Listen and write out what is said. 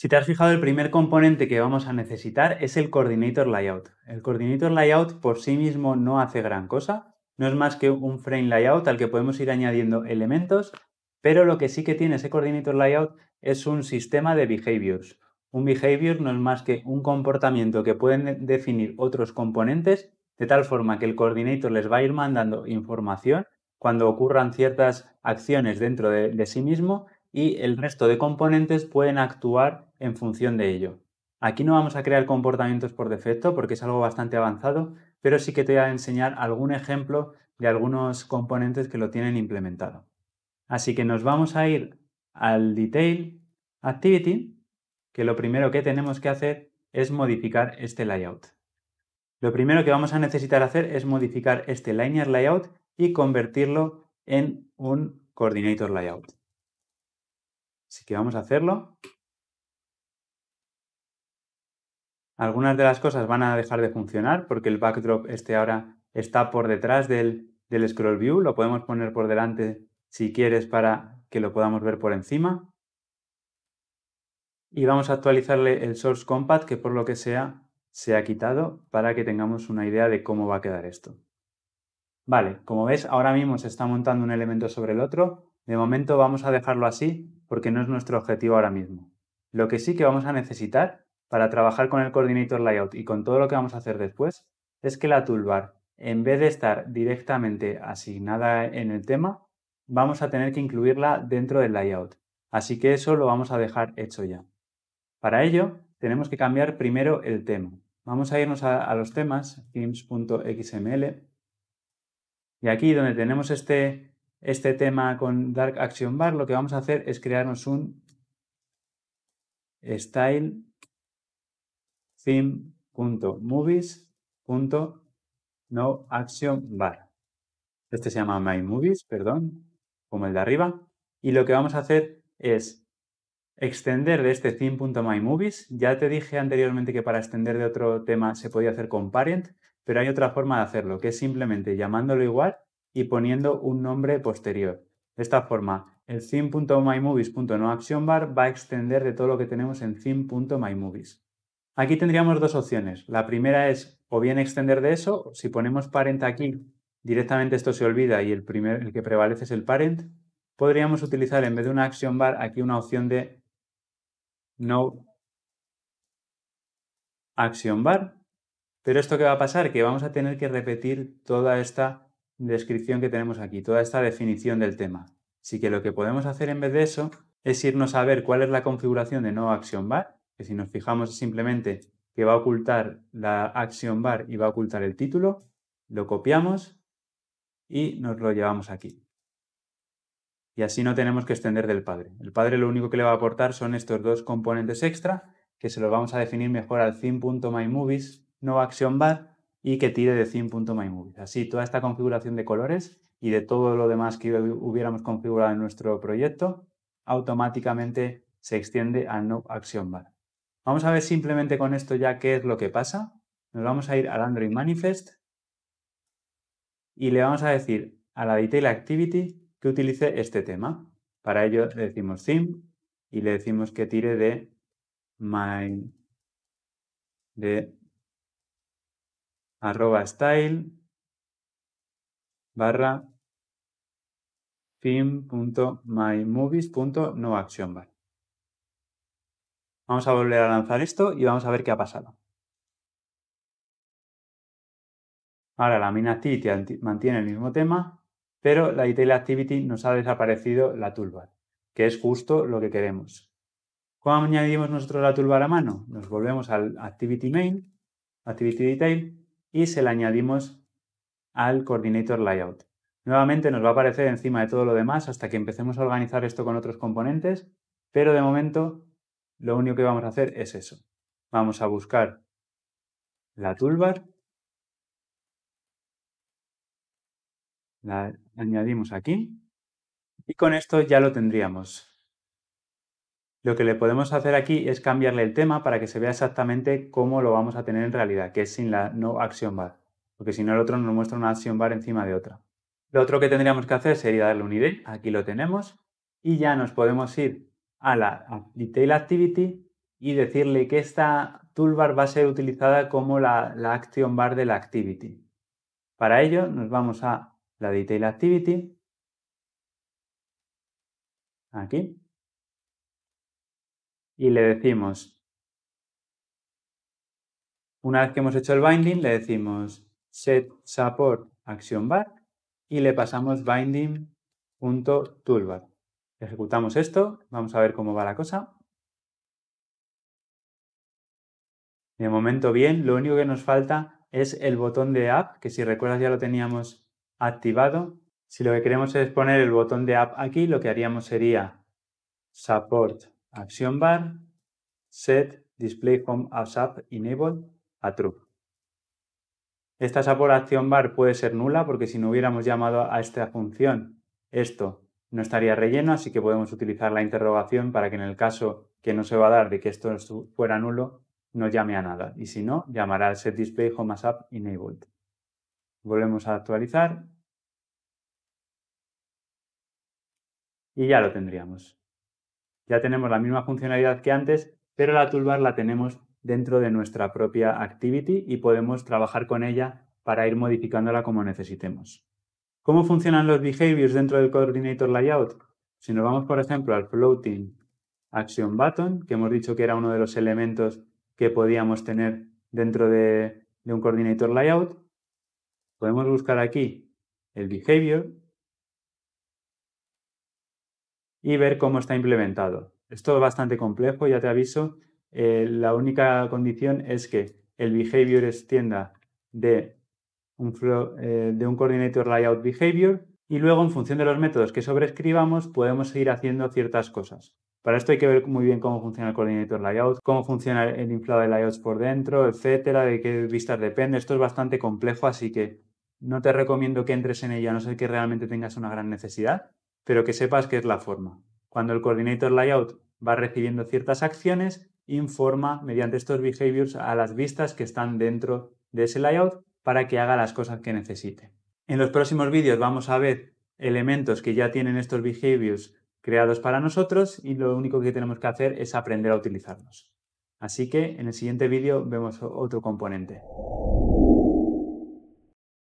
Si te has fijado, el primer componente que vamos a necesitar es el Coordinator Layout. El Coordinator Layout por sí mismo no hace gran cosa, no es más que un frame layout al que podemos ir añadiendo elementos, pero lo que sí que tiene ese Coordinator Layout es un sistema de behaviors. Un behavior no es más que un comportamiento que pueden definir otros componentes, de tal forma que el Coordinator les va a ir mandando información cuando ocurran ciertas acciones dentro de, de sí mismo y el resto de componentes pueden actuar en función de ello. Aquí no vamos a crear comportamientos por defecto porque es algo bastante avanzado, pero sí que te voy a enseñar algún ejemplo de algunos componentes que lo tienen implementado. Así que nos vamos a ir al Detail Activity, que lo primero que tenemos que hacer es modificar este layout. Lo primero que vamos a necesitar hacer es modificar este Linear Layout y convertirlo en un Coordinator Layout. Así que vamos a hacerlo. Algunas de las cosas van a dejar de funcionar porque el backdrop este ahora está por detrás del, del scroll view. Lo podemos poner por delante si quieres para que lo podamos ver por encima. Y vamos a actualizarle el source compact que por lo que sea se ha quitado para que tengamos una idea de cómo va a quedar esto. Vale, como ves, ahora mismo se está montando un elemento sobre el otro. De momento vamos a dejarlo así porque no es nuestro objetivo ahora mismo. Lo que sí que vamos a necesitar para trabajar con el Coordinator Layout y con todo lo que vamos a hacer después es que la toolbar, en vez de estar directamente asignada en el tema, vamos a tener que incluirla dentro del layout. Así que eso lo vamos a dejar hecho ya. Para ello, tenemos que cambiar primero el tema. Vamos a irnos a, los temas, themes.xml, y aquí donde tenemos este este tema con Dark Action Bar, lo que vamos a hacer es crearnos un style Theme.Movies.NoActionBar action bar. Este se llama MyMovies, perdón, como el de arriba. Y lo que vamos a hacer es extender de este theme.myMovies. Ya te dije anteriormente que para extender de otro tema se podía hacer con parent, pero hay otra forma de hacerlo, que es simplemente llamándolo igual y poniendo un nombre posterior. De esta forma, el theme.mymovies.noactionBar va a extender de todo lo que tenemos en theme.mymovies. Aquí tendríamos dos opciones. La primera es o bien extender de eso, si ponemos parent aquí, directamente esto se olvida y el, el que prevalece es el parent. Podríamos utilizar en vez de una actionbar aquí una opción de no actionbar. Pero esto que va a pasar, que vamos a tener que repetir toda esta descripción que tenemos aquí, toda esta definición del tema. Así que lo que podemos hacer en vez de eso es irnos a ver cuál es la configuración de no action bar, que si nos fijamos simplemente que va a ocultar la action bar y va a ocultar el título, lo copiamos y nos lo llevamos aquí. Y así no tenemos que extender del padre. El padre lo único que le va a aportar son estos dos componentes extra que se los vamos a definir mejor al theme.myMovies no action bar y que tire de theme.myMovies. Así, toda esta configuración de colores y de todo lo demás que hubiéramos configurado en nuestro proyecto, automáticamente se extiende al no action bar. Vamos a ver simplemente con esto ya qué es lo que pasa. Nos vamos a ir al Android Manifest y le vamos a decir a la Detail Activity que utilice este tema. Para ello le decimos theme y le decimos que tire de my de arroba style barra film.mymovies.noactionbar. Vamos a volver a lanzar esto y vamos a ver qué ha pasado. Ahora la main activity mantiene el mismo tema, pero la detail activity nos ha desaparecido la toolbar, que es justo lo que queremos. ¿Cómo añadimos nosotros la toolbar a mano? Nos volvemos al activity main, activity detail, y se la añadimos al Coordinator Layout. Nuevamente nos va a aparecer encima de todo lo demás hasta que empecemos a organizar esto con otros componentes, pero de momento lo único que vamos a hacer es eso. Vamos a buscar la toolbar, la añadimos aquí y con esto ya lo tendríamos. Lo que le podemos hacer aquí es cambiarle el tema para que se vea exactamente cómo lo vamos a tener en realidad, que es sin la no action bar, porque si no el otro nos muestra una action bar encima de otra. Lo otro que tendríamos que hacer sería darle un ID, aquí lo tenemos, y ya nos podemos ir a la Detail Activity y decirle que esta toolbar va a ser utilizada como la, action bar de la Activity. Para ello nos vamos a la Detail Activity, aquí, y le decimos, una vez que hemos hecho el binding, le decimos set support action bar y le pasamos binding.toolbar. Ejecutamos esto, vamos a ver cómo va la cosa. De momento bien, lo único que nos falta es el botón de app, que si recuerdas ya lo teníamos activado. Si lo que queremos es poner el botón de app aquí, lo que haríamos sería support ACTION bar, set display home app enabled a true. Esta acción bar puede ser nula porque si no hubiéramos llamado a esta función, esto no estaría relleno, así que podemos utilizar la interrogación para que en el caso que no se va a dar de que esto fuera nulo, no llame a nada. Y si no, llamará al set display home as app enabled. Volvemos a actualizar. Y ya lo tendríamos ya tenemos la misma funcionalidad que antes, pero la toolbar la tenemos dentro de nuestra propia activity y podemos trabajar con ella para ir modificándola como necesitemos. ¿Cómo funcionan los behaviors dentro del coordinator layout? Si nos vamos, por ejemplo, al floating action button, que hemos dicho que era uno de los elementos que podíamos tener dentro de, un coordinator layout, podemos buscar aquí el behavior y ver cómo está implementado. Esto Es bastante complejo, ya te aviso. Eh, la única condición es que el behavior extienda de un, eh, de un coordinator layout behavior y luego en función de los métodos que sobrescribamos podemos seguir haciendo ciertas cosas. Para esto hay que ver muy bien cómo funciona el coordinator layout, cómo funciona el inflado de layouts por dentro, etcétera, de qué vistas depende. Esto es bastante complejo, así que no te recomiendo que entres en ella a no ser que realmente tengas una gran necesidad pero que sepas que es la forma. Cuando el coordinator layout va recibiendo ciertas acciones, informa mediante estos behaviors a las vistas que están dentro de ese layout para que haga las cosas que necesite. En los próximos vídeos vamos a ver elementos que ya tienen estos behaviors creados para nosotros y lo único que tenemos que hacer es aprender a utilizarlos. Así que en el siguiente vídeo vemos otro componente.